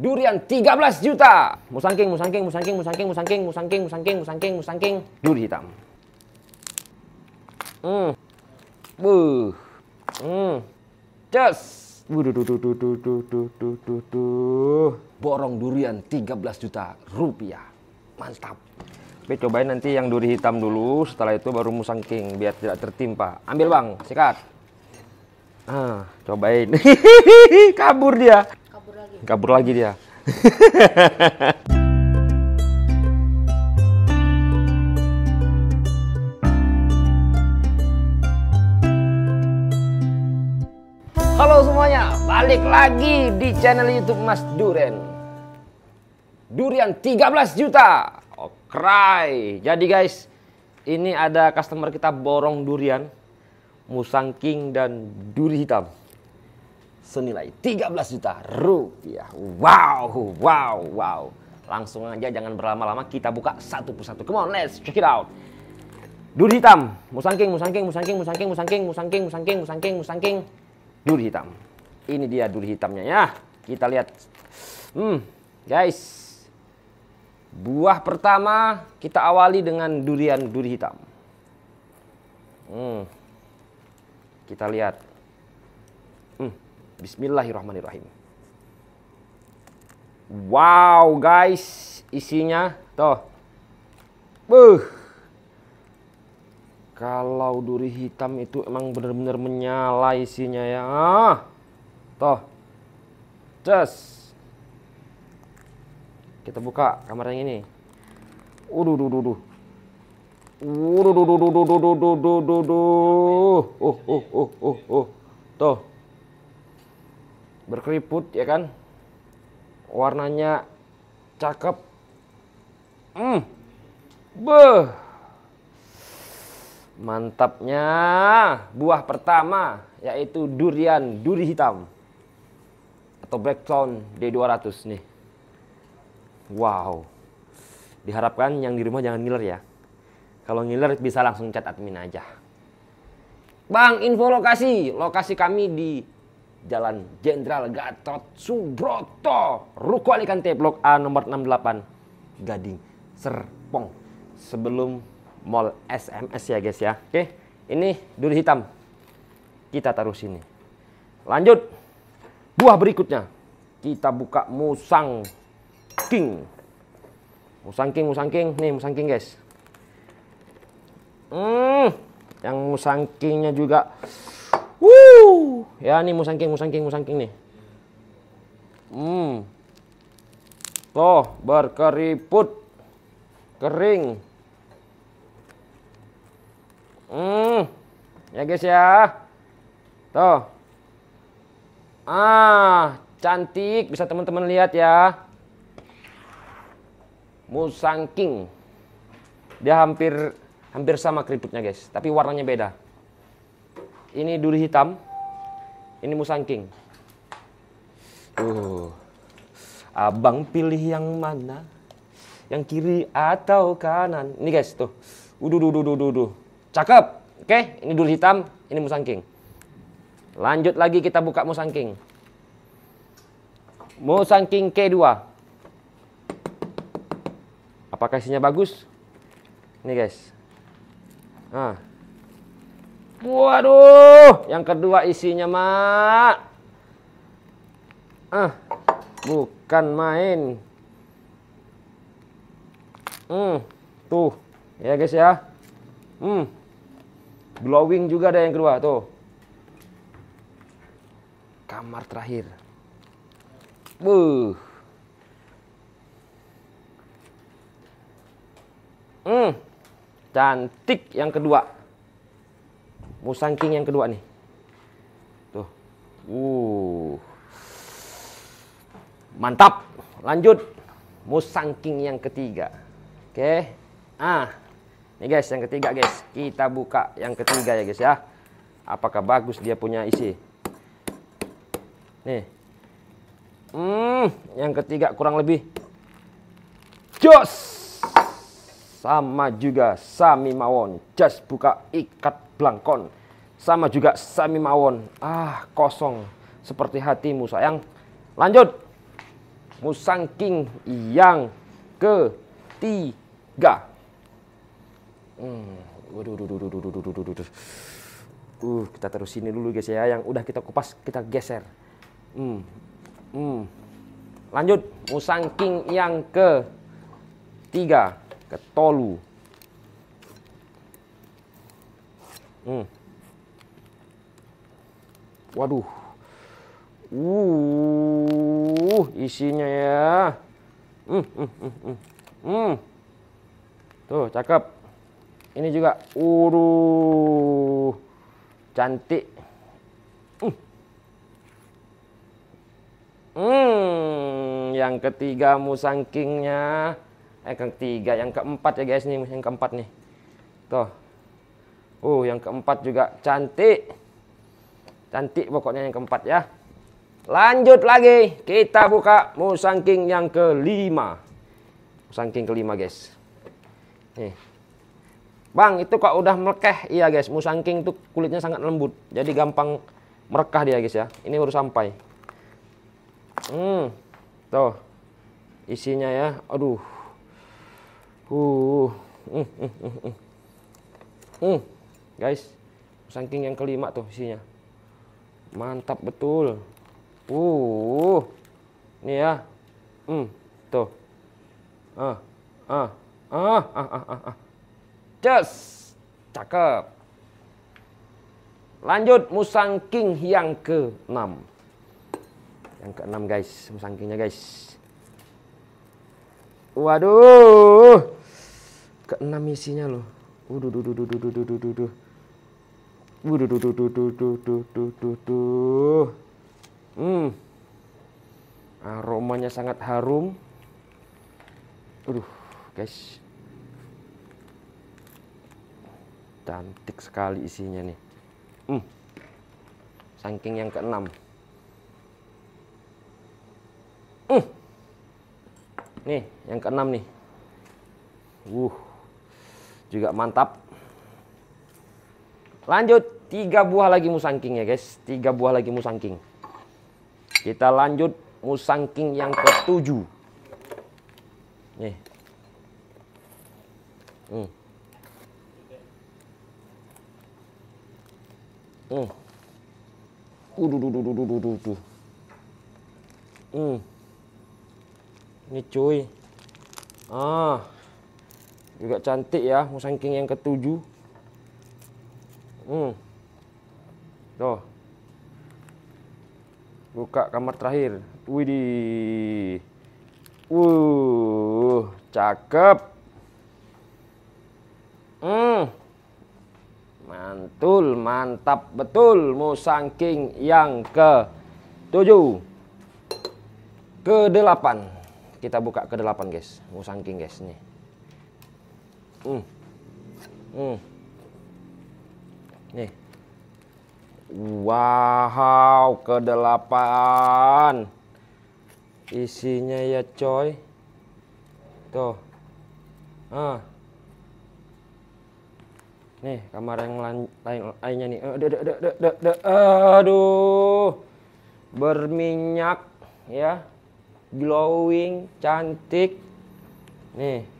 Durian 13 juta. Musangking, musangking, musangking, musangking, musangking, musangking, musangking, musangking, musangking. Duri hitam. Hmm. Buh. Hmm. Cus. Borong durian 13 juta rupiah. Mantap. Be cobain nanti yang duri hitam dulu, setelah itu baru musangking biar tidak tertimpa. Ambil bang, sikat. Ah, cobain. Kabur dia kabur lagi. Kabur lagi dia. Halo semuanya, balik lagi di channel YouTube Mas Duren. Durian 13 juta. Oh, cry. Jadi guys, ini ada customer kita borong durian, musang king dan duri hitam senilai 13 juta rupiah. Wow, wow, wow. Langsung aja jangan berlama-lama kita buka satu persatu. Come on, let's check it out. Duri hitam, musangking, musangking, musangking, musangking, musangking, musangking, musangking, musangking, musangking. Duri hitam. Ini dia duri hitamnya ya. Kita lihat. Hmm, guys. Buah pertama kita awali dengan durian duri hitam. Hmm. Kita lihat Bismillahirrahmanirrahim. Wow, guys, isinya toh. Buh. Kalau duri hitam itu emang benar-benar menyala isinya ya. Ah. Toh. Just. Kita buka kamar yang ini. Uduh, duh, duh, duh. Uduh, duh, duh, duh, duh, duh, duh, duh, Oh, oh, oh, oh, oh. Toh berkeriput ya kan warnanya cakep hmm beh mantapnya buah pertama yaitu durian duri hitam atau black crown D200 nih wow diharapkan yang di rumah jangan ngiler ya kalau ngiler bisa langsung chat admin aja Bang, info lokasi. Lokasi kami di Jalan Jenderal Gatot Subroto, Ruko Alikante, Blok A nomor 68, Gading, Serpong. Sebelum mall SMS ya guys ya. Oke, ini duri hitam. Kita taruh sini. Lanjut. Buah berikutnya. Kita buka musang king. Musang king, musang king. Nih musang king guys. Hmm, yang musang kingnya juga Woo, ya nih musangking, musangking, musangking nih. Hmm. Tuh, berkeriput. Kering. Hmm. Ya guys ya. Tuh. Ah, cantik. Bisa teman-teman lihat ya. Musangking. Dia hampir hampir sama keriputnya guys, tapi warnanya beda ini duri hitam, ini musangking. Uh, abang pilih yang mana? Yang kiri atau kanan? Ini guys tuh, uduh, uduh, uduh, uduh. cakep. Oke, okay? ini duri hitam, ini musang king Lanjut lagi kita buka musang king musang king K2. Apakah isinya bagus? Ini guys. Ah. Waduh, yang kedua isinya mak. Ah, bukan main. Hmm, tuh, ya guys ya. Hmm, glowing juga ada yang kedua tuh. Kamar terakhir. Buh. Hmm, cantik yang kedua musang king yang kedua nih. Tuh. Uh. Mantap. Lanjut. Musang king yang ketiga. Oke. Okay. Ah. Ini guys, yang ketiga guys. Kita buka yang ketiga ya guys ya. Apakah bagus dia punya isi? Nih. Hmm, yang ketiga kurang lebih joss sama juga sami mawon just buka ikat blangkon sama juga sami mawon ah kosong seperti hatimu sayang lanjut musang king yang ketiga hmm. Waduh, Uh, kita terus sini dulu guys ya. Yang udah kita kupas kita geser. Hmm. Hmm. Lanjut, musang king yang ke tiga ke Tolu. Hmm. Waduh. Uh, isinya ya. Hmm, hmm, hmm, hmm. hmm. Tuh, cakep. Ini juga uru, Cantik. Hmm. hmm, yang ketiga musangkingnya eh yang ketiga yang keempat ya guys nih yang keempat nih tuh uh yang keempat juga cantik cantik pokoknya yang keempat ya lanjut lagi kita buka musang king yang kelima musang king kelima guys nih Bang, itu kok udah melekeh? Iya guys, musang king tuh kulitnya sangat lembut. Jadi gampang merekah dia guys ya. Ini baru sampai. Hmm. Tuh. Isinya ya. Aduh. Uh, mm, mm, mm, mm. guys, saking yang kelima tuh isinya. Mantap betul. Uh, nih ya. Hmm, tuh. Ah, ah, ah, ah, ah, ah, ah. cakep. Lanjut musang king yang ke-6. Yang ke-6 guys, musang kingnya guys. Waduh keenam misinya loh waduh duh duh duh duh duh duh duh duh waduh duh duh duh duh duh duh duh duh duh hmm aromanya sangat harum aduh guys cantik sekali isinya nih hmm saking yang keenam hmm nih yang keenam nih wuh juga mantap lanjut tiga buah lagi musangking ya guys tiga buah lagi musangking kita lanjut musangking yang ketujuh nih hmm. Hmm. Uduh, Hmm. Ini cuy. Ah juga cantik ya musang king yang ketujuh hmm tuh buka kamar terakhir widih uh cakep hmm mantul mantap betul musang king yang ke tujuh ke delapan kita buka ke delapan guys musang king guys nih Hmm. Hmm. Nih. Wow, ke delapan. Isinya ya coy. Tuh. Ah. Nih, kamar yang lain lainnya nih. Eh, Aduh. Berminyak ya. Glowing, cantik. Nih.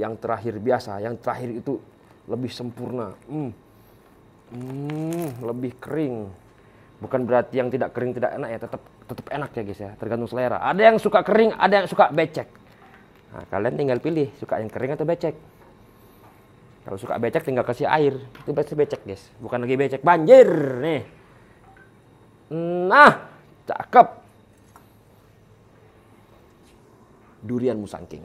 yang terakhir biasa, yang terakhir itu lebih sempurna. Hmm. Hmm, lebih kering. Bukan berarti yang tidak kering tidak enak ya, tetap tetap enak ya guys ya, tergantung selera. Ada yang suka kering, ada yang suka becek. Nah, kalian tinggal pilih suka yang kering atau becek. Kalau suka becek tinggal kasih air. Itu pasti becek, guys. Bukan lagi becek banjir nih. Nah, cakep. Durian musangking.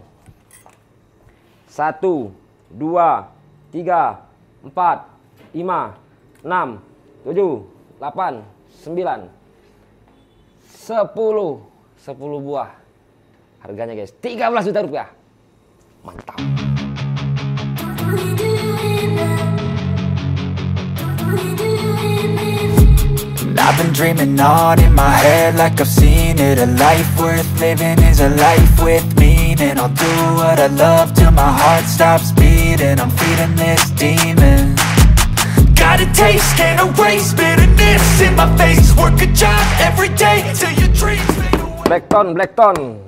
Satu, dua, tiga, empat, lima, enam, tujuh, delapan, sembilan, sepuluh, sepuluh buah. Harganya guys, 13 juta rupiah. Mantap. We do? I've been dreaming on in my head like I've seen it A life worth living is a life with meaning I'll do what I love till my heart stops beating I'm feeding this demon Got a taste, can't erase bitterness in my face Work a job every day till your dreams Black tone, black tone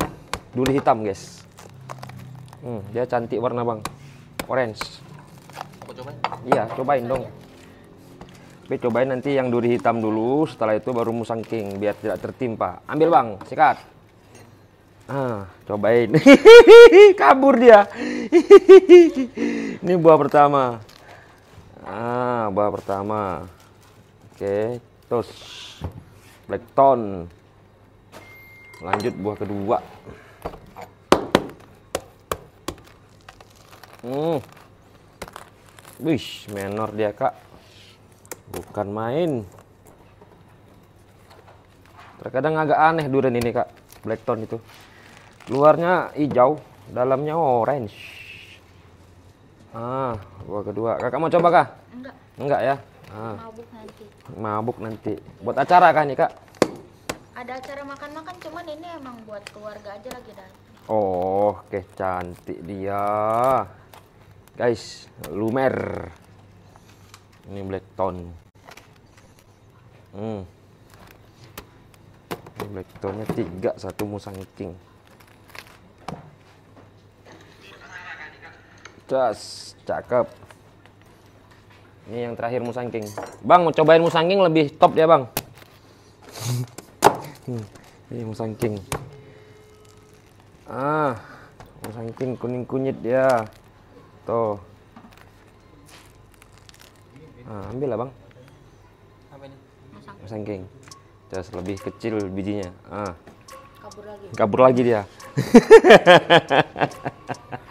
Duri hitam guys hmm, Dia cantik warna bang Orange Aku cobain? Iya, cobain dong Tapi cobain nanti yang duri hitam dulu, setelah itu baru musang king biar tidak tertimpa. Ambil bang, sikat. Ah, cobain. Kabur dia. Ini buah pertama. Ah, buah pertama. Oke, terus blackton. Lanjut buah kedua. Hmm. wish menor dia, Kak bukan main terkadang agak aneh durian ini kak blackton itu luarnya hijau dalamnya orange ah buah kedua kakak mau coba kak enggak enggak ya ah. mabuk nanti mabuk nanti buat acara kak nih kak ada acara makan-makan cuman ini emang buat keluarga aja lagi dan oh oke cantik dia guys lumer ini black tone. hmm ini black tonnya tiga satu musang king das cakep ini yang terakhir musang king bang mau cobain musang king lebih top ya bang hmm, ini musang king ah musang king kuning kunyit ya tuh nah, ambil lah bang apa ini sengking terus lebih kecil bijinya ah kabur lagi kabur lagi dia